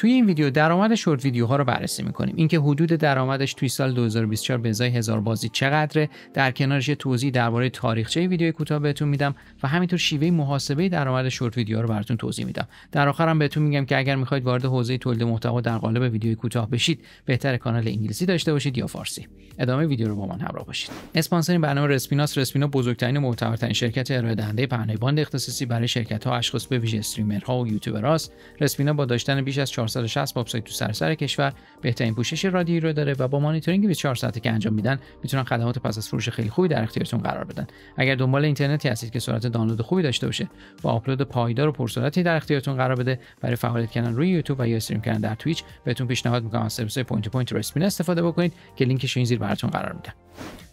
توی این ویدیو درآمد شورت ویدیوها رو بررسی میکنیم اینکه حدود درآمدش توی سال 2024 به ازای هزار بازی چقدره در کنارش یه توضیح درباره تاریخچه ویدیو کوتاه بهتون میدم و همینطور شیوه محاسبه درآمد شورت ویدیو رو براتون توضیح میدم در آخرم بهتون میگم که اگر میخواید وارد حوزه تولید محتوا در قالب ویدیو کوتاه بشید بهتر کانال انگلیسی داشته باشید یا فارسی ادامه ویدیو رو با من همراه باشید اسپانسر این برنامه رسپیناس رسپینا بزرگترین و معتبرترین شرکت ارائه دهنده پهنای باند اختصاصی برای شرکت ها اشخاص به ویژه استریمرها و یوتیوبرهاست رسپینا با داشتن بیش از 400 460 وبسایت تو سراسر کشور بهترین پوشش رادیویی رو داره و با مانیتورینگ 24 ساعته که انجام میدن میتونن خدمات پس از فروش خیلی خوبی در اختیارتون قرار بدن اگر دنبال اینترنتی هستید که سرعت دانلود خوبی داشته باشه با آپلود پایدار و پرسرعتی در اختیارتون قرار بده برای فعالیت کردن روی یوتیوب و یا استریم کردن در تویچ بهتون پیشنهاد میکنم از سرویس پوینت پوینت رو استفاده بکنید که لینکش این زیر براتون قرار میدم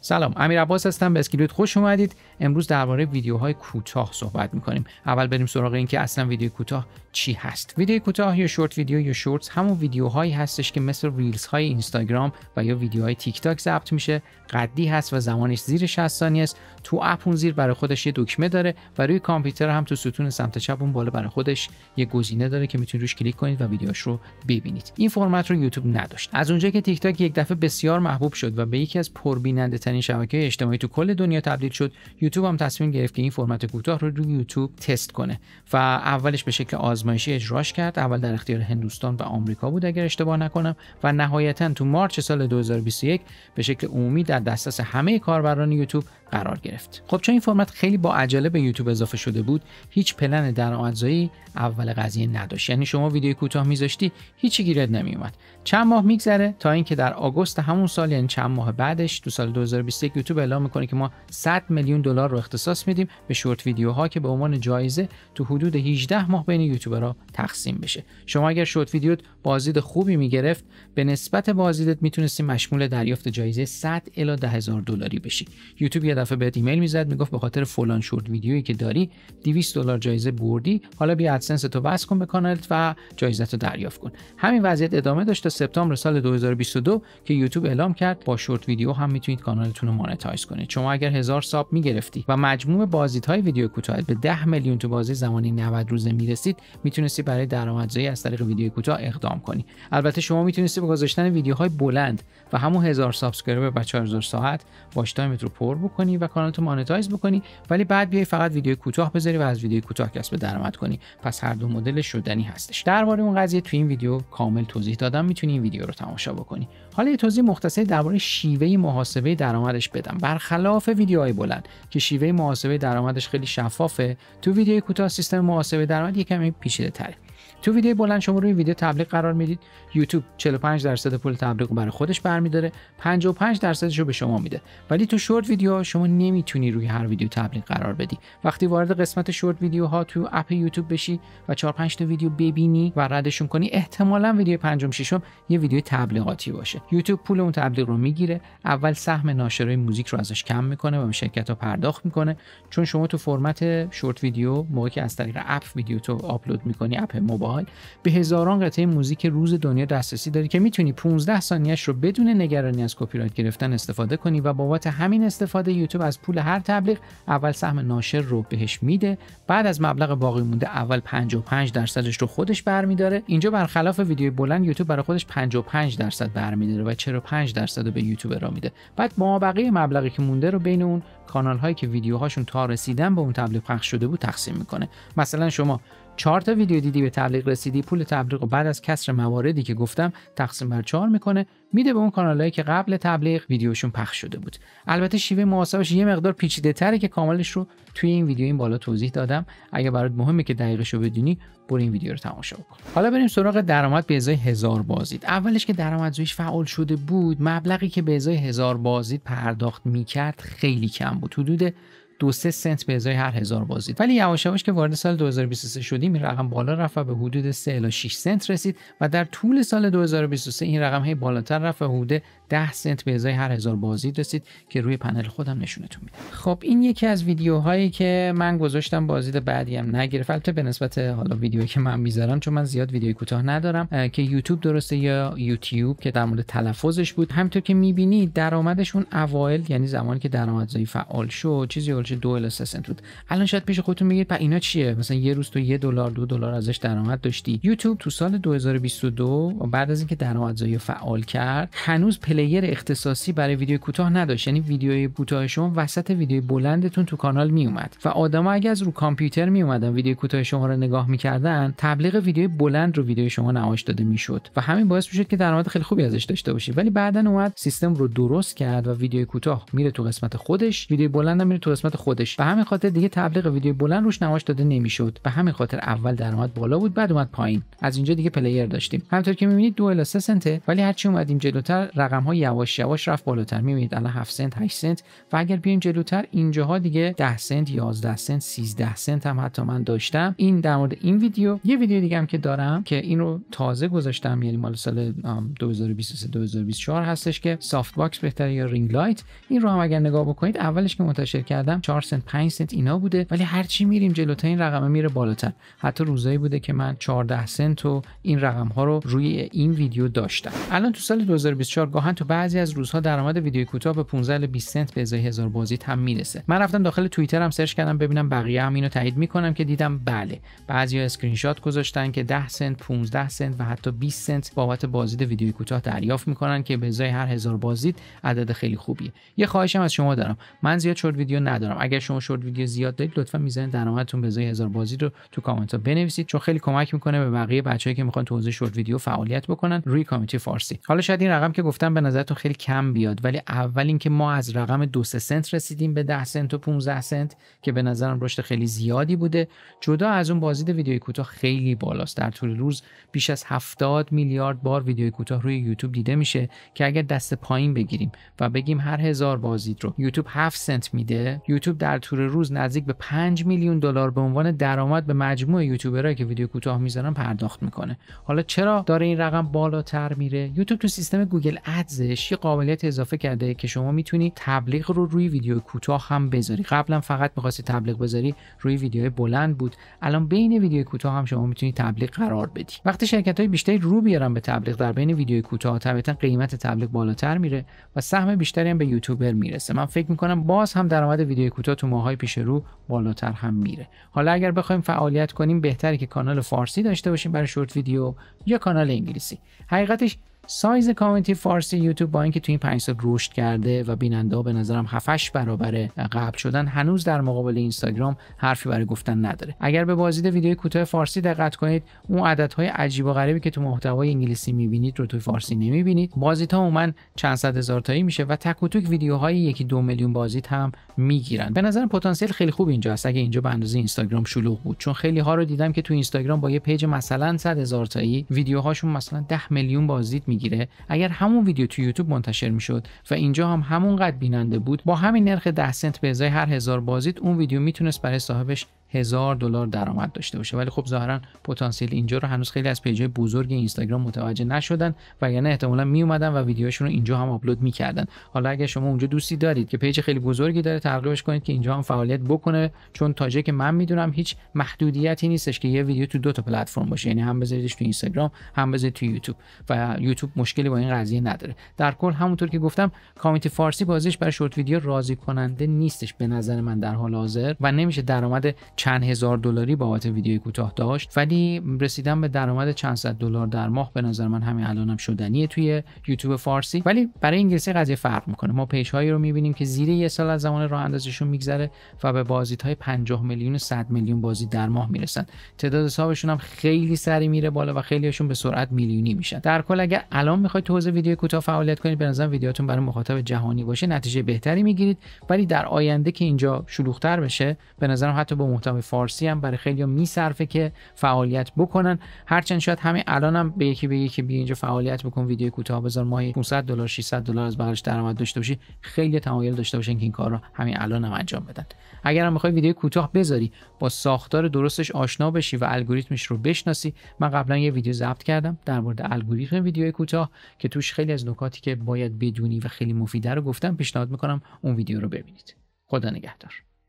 سلام امیر عباس هستم به اسکیلوت خوش اومدید امروز درباره ویدیوهای کوتاه صحبت میکنیم اول بریم سراغ اینکه اصلا ویدیو کوتاه چی هست ویدیو کوتاه یا شورت ویدیو یا شورتس همون ویدیوهایی هستش که مثل ریلز های اینستاگرام و یا ویدیوهای تیک تاک ضبط میشه قدی هست و زمانش زیر 60 ثانیه است تو اپ اون زیر برای خودش یه دکمه داره و روی کامپیوتر هم تو ستون سمت چپ اون بالا برای خودش یه گزینه داره که میتونید روش کلیک کنید و ویدیوش رو ببینید این فرمت رو یوتیوب نداشت از اونجا که تیک تاک یک دفعه بسیار محبوب شد و به یکی از بیننده ترین شبکه اجتماعی تو کل دنیا تبدیل شد یوتیوب هم تصمیم گرفت که این فرمت کوتاه رو روی یوتیوب تست کنه و اولش به شکل آزمایشی اجراش کرد اول در اختیار هندوستان و آمریکا بود اگر اشتباه نکنم و نهایتا تو مارچ سال 2021 به شکل عمومی در دسترس همه کاربران یوتیوب قرار گرفت خب چون این فرمت خیلی با عجله به یوتیوب اضافه شده بود هیچ پلن درآمدزایی اول قضیه نداشت یعنی شما ویدیو کوتاه میذاشتی هیچی گیرت نمیومد چند ماه میگذره تا اینکه در آگوست همون سال یعنی چند ماه بعدش تو سال سال 2021 یوتیوب اعلام میکنه که ما 100 میلیون دلار رو اختصاص میدیم به شورت ویدیوها که به عنوان جایزه تو حدود 18 ماه بین یوتیوبرها تقسیم بشه شما اگر شورت ویدیوت بازدید خوبی میگرفت به نسبت بازدیدت میتونستی مشمول دریافت جایزه 100 الی 10000 دلاری بشی یوتیوب یه دفعه بهت ایمیل میزد میگفت به خاطر فلان شورت ویدیویی که داری 200 دلار جایزه بردی حالا بیا ادسنس تو بس کن به کانالت و جایزه رو دریافت کن همین وضعیت ادامه داشت تا سپتامبر سال 2022 که یوتیوب اعلام کرد با شورت ویدیو هم میتونید کانالتون رو مانتایز کنید شما اگر هزار ساب میگرفتی و مجموع های ویدیو کوتاه به 10 میلیون تو بازی زمانی 90 روزه میرسید میتونستی برای درآمدزایی از طریق ویدیو کوتاه اقدام کنی البته شما میتونستی با گذاشتن ویدیوهای بلند و همون هزار سابسکرایبر و 4000 ساعت واچ تایمت رو پر بکنی و کانالتو مانتایز بکنی ولی بعد بیای فقط ویدیو کوتاه بذاری و از ویدیو کوتاه کسب درآمد کنی پس هر دو مدل شدنی هستش درباره اون قضیه تو این ویدیو کامل توضیح دادم میتونی این ویدیو رو تماشا بکنی حالا یه توضیح مختصری درباره شیوه محاسبه محاسبه درآمدش بدم برخلاف ویدیوهای بلند که شیوه محاسبه درآمدش خیلی شفافه تو ویدیوی کوتاه سیستم محاسبه درآمد یکمی پیچیده تره تو ویدیو بلند شما روی ویدیو تبلیغ قرار میدید یوتیوب 45 درصد پول تبلیغ برای خودش برمیداره 55 درصدش رو به شما میده ولی تو شورت ویدیو شما نمیتونی روی هر ویدیو تبلیغ قرار بدی وقتی وارد قسمت شورت ها تو اپ یوتیوب بشی و 4 5 تا ویدیو ببینی و ردشون کنی احتمالا ویدیو پنجم ششم یه ویدیو تبلیغاتی باشه یوتیوب پول اون تبلیغ رو میگیره اول سهم ناشرای موزیک رو ازش کم میکنه و به شرکت ها پرداخت میکنه چون شما تو فرمت شورت ویدیو موقعی که از طریق اپ ویدیو تو آپلود میکنی اپ موبایل به هزاران قطعه موزیک روز دنیا دسترسی داری که میتونی 15 ثانیهش رو بدون نگرانی از کپی گرفتن استفاده کنی و بابت همین استفاده یوتیوب از پول هر تبلیغ اول سهم ناشر رو بهش میده بعد از مبلغ باقی مونده اول 55 درصدش رو خودش برمیداره اینجا برخلاف ویدیوی بلند یوتیوب برای خودش 55 درصد برمیداره و 45 درصد رو به یوتیوب را میده بعد ما بقیه مبلغی که مونده رو بین اون کانال هایی که ویدیوهاشون تا رسیدن به اون تبلیغ پخش شده بود تقسیم میکنه مثلا شما چهار تا ویدیو دیدی به تبلیغ رسیدی پول تبلیغ و بعد از کسر مواردی که گفتم تقسیم بر چهار میکنه میده به اون کانالهایی که قبل تبلیغ ویدیوشون پخش شده بود البته شیوه محاسبش یه مقدار پیچیده تره که کاملش رو توی این ویدیو این بالا توضیح دادم اگر برات مهمه که دقیقش رو بدونی برو این ویدیو رو تماشا کن حالا بریم سراغ درآمد به ازای هزار بازدید اولش که زویش فعال شده بود مبلغی که به ازای هزار بازدید پرداخت میکرد خیلی کم بود حدود دو سه سنت به ازای هر هزار بازدید ولی یواش یواش که وارد سال 2023 شدیم این رقم بالا رفت و به حدود 3 الی 6 سنت رسید و در طول سال 2023 این رقم هی بالاتر رفت و حدود 10 سنت به ازای هر هزار بازدید رسید که روی پنل خودم نشونتون میدم خب این یکی از ویدیوهایی که من گذاشتم بازدید بعدی هم نگرفت البته به نسبت حالا ویدیویی که من میذارم چون من زیاد ویدیو کوتاه ندارم که یوتیوب درسته یا یوتیوب که در مورد تلفظش بود همینطور که میبینید درآمدشون اوایل یعنی زمانی که درآمدزایی فعال شد چیزی چه دو سنت بود الان شاید پیش خودتون میگید پس اینا چیه مثلا یه روز تو یه دلار دو دلار ازش درآمد داشتی یوتیوب تو سال 2022 بعد از اینکه درآمدزایی فعال کرد هنوز پلیر اختصاصی برای ویدیو کوتاه نداشت یعنی ویدیوی کوتاه شما وسط ویدیو بلندتون تو کانال می اومد و آدما اگه از رو کامپیوتر می اومدن ویدیو کوتاه شما رو نگاه میکردن تبلیغ ویدیو بلند رو ویدیو شما نمایش داده میشد و همین باعث میشد که درآمد خیلی خوبی ازش داشته باشی ولی بعدا اومد سیستم رو درست کرد و ویدیو کوتاه میره تو قسمت خودش ویدیو بلند میره تو قسمت خودش به همین خاطر دیگه تبلیغ ویدیو بلند روش نمایش داده نمیشد به همین خاطر اول درآمد بالا بود بعد اومد پایین از اینجا دیگه پلیر داشتیم همطور که میبینید دو الی 3 سنته ولی هرچی اومدیم جلوتر رقم ها یواش یواش رفت بالاتر میبینید الان 7 سنت 8 سنت و اگر بیایم جلوتر اینجاها دیگه 10 سنت 11 سنت 13 سنت هم حتی من داشتم این در مورد این ویدیو یه ویدیو دیگه هم که دارم که این رو تازه گذاشتم یعنی مال سال 2023 2024 هستش که سافت باکس بهتره یا رینگ لایت این رو هم اگر نگاه بکنید اولش که منتشر کردم 4 سنت 5 سنت اینا بوده ولی هرچی میریم جلوتر این رقمه میره بالاتر حتی روزایی بوده که من 14 سنت و این رقم ها رو روی این ویدیو داشتم الان تو سال 2024 گاهن تو بعضی از روزها درآمد ویدیو کوتاه به 15 تا 20 سنت به ازای هزار بازدید هم میرسه من رفتم داخل توییتر هم سرچ کردم ببینم بقیه هم اینو تایید میکنم که دیدم بله بعضیا اسکرین شات گذاشتن که 10 سنت 15 سنت و حتی 20 سنت بابت بازدید ویدیو کوتاه دریافت میکنن که به ازای هر هزار بازدید عدد خیلی خوبیه یه خواهشم از شما دارم من زیاد شورت ویدیو ندارم میکنم اگر شما شورت ویدیو زیاد دارید لطفا میزان درآمدتون به هزار بازی رو تو کامنت ها بنویسید چون خیلی کمک میکنه به بقیه بچه‌ای که میخوان تو حوزه شورت ویدیو فعالیت بکنن روی کامیتی فارسی حالا شاید این رقم که گفتم به نظرتون خیلی کم بیاد ولی اول اینکه ما از رقم 2 سنت رسیدیم به 10 سنت و 15 سنت که به نظرم رشد خیلی زیادی بوده جدا از اون بازدید ویدیوی کوتاه خیلی بالاست در طول روز بیش از 70 میلیارد بار ویدیو کوتاه روی یوتیوب دیده میشه که اگر دست پایین بگیریم و بگیم هر هزار بازدید رو یوتیوب 7 سنت میده یوتیوب یوتیوب در طول روز نزدیک به 5 میلیون دلار به عنوان درآمد به مجموع یوتیوبرایی که ویدیو کوتاه میذارن پرداخت میکنه حالا چرا داره این رقم بالاتر میره یوتیوب تو سیستم گوگل ادزش یه قابلیت اضافه کرده که شما میتونی تبلیغ رو روی ویدیو کوتاه هم بذاری قبلا فقط میخواستی تبلیغ بذاری روی ویدیو بلند بود الان بین ویدیو کوتاه هم شما میتونی تبلیغ قرار بدی وقتی شرکت های بیشتری رو بیارن به تبلیغ در بین ویدیو کوتاه طبیعتا قیمت تبلیغ بالاتر میره و سهم بیشتری هم به یوتیوبر میرسه من فکر میکنم باز هم درآمد ویدیو کوتاه تو ماهای پیش رو بالاتر هم میره حالا اگر بخوایم فعالیت کنیم بهتره که کانال فارسی داشته باشیم برای شورت ویدیو یا کانال انگلیسی حقیقتش سایز کامنتی فارسی یوتیوب با اینکه تو این 5 سال رشد کرده و بیننده ها به نظرم 7 برابر قبل شدن هنوز در مقابل اینستاگرام حرفی برای گفتن نداره اگر به بازدید ویدیو کوتاه فارسی دقت کنید اون عددهای عجیب و غریبی که تو محتوای انگلیسی میبینید رو توی فارسی نمیبینید ها من چند صد هزار تایی میشه و تک و توک ویدیوهای یکی دو میلیون بازدید هم میگیرن به نظرم پتانسیل خیلی خوب اینجا هست اگه اینجا به اندازه اینستاگرام شلوغ بود چون خیلی ها رو دیدم که تو اینستاگرام با یه پیج مثلا 100 هزار تایی ویدیوهاشون مثلا 10 میلیون بازدید می میگیره اگر همون ویدیو تو یوتیوب منتشر میشد و اینجا هم همونقدر بیننده بود با همین نرخ 10 سنت به ازای هر هزار بازدید اون ویدیو میتونست برای صاحبش هزار دلار درآمد داشته باشه ولی خب ظاهرا پتانسیل اینجا رو هنوز خیلی از پیجای بزرگ اینستاگرام متوجه نشدن و یعنی احتمالا می اومدن و ویدیوهاشون رو اینجا هم آپلود میکردن حالا اگه شما اونجا دوستی دارید که پیج خیلی بزرگی داره ترغیبش کنید که اینجا هم فعالیت بکنه چون تا که من میدونم هیچ محدودیتی نیستش که یه ویدیو تو دو تا پلتفرم باشه یعنی هم بذاریدش تو اینستاگرام هم بذارید تو یوتیوب و یوتیوب مشکلی با این قضیه نداره در کل همونطور که گفتم کامیت فارسی بازیش برای شورت ویدیو راضی کننده نیستش به نظر من در حال حاضر و نمیشه درآمد چند هزار دلاری بابت ویدیو کوتاه داشت ولی رسیدن به درآمد چند صد دلار در ماه به نظر من همین الانم هم شدنیه توی یوتیوب فارسی ولی برای انگلیسی قضیه فرق میکنه ما پیج هایی رو میبینیم که زیر یه سال از زمان راه اندازیشون میگذره و به بازدید های 50 میلیون و 100 میلیون بازدید در ماه میرسن تعداد حسابشون هم خیلی سری میره بالا و خیلیشون به سرعت میلیونی میشن در کل اگه الان میخواید تو حوزه ویدیو کوتاه فعالیت کنید به نظر ویدیوتون برای مخاطب جهانی باشه نتیجه بهتری میگیرید ولی در آینده که اینجا شلوغتر بشه به نظرم حتی به کتاب فارسی هم برای خیلی میصرفه که فعالیت بکنن هرچند شاید همین الانم هم به یکی بگی که بیا اینجا فعالیت بکن ویدیو کوتاه بذار ماهی 500 دلار 600 دلار از براش درآمد داشته باشی خیلی تمایل داشته باشن که این کار رو همین الان هم انجام بدن اگر هم میخوای ویدیو کوتاه بذاری با ساختار درستش آشنا بشی و الگوریتمش رو بشناسی من قبلا یه ویدیو ضبط کردم در مورد الگوریتم ویدیو کوتاه که توش خیلی از نکاتی که باید بدونی و خیلی مفیده رو گفتم پیشنهاد میکنم اون ویدیو رو ببینید خدا نگهدار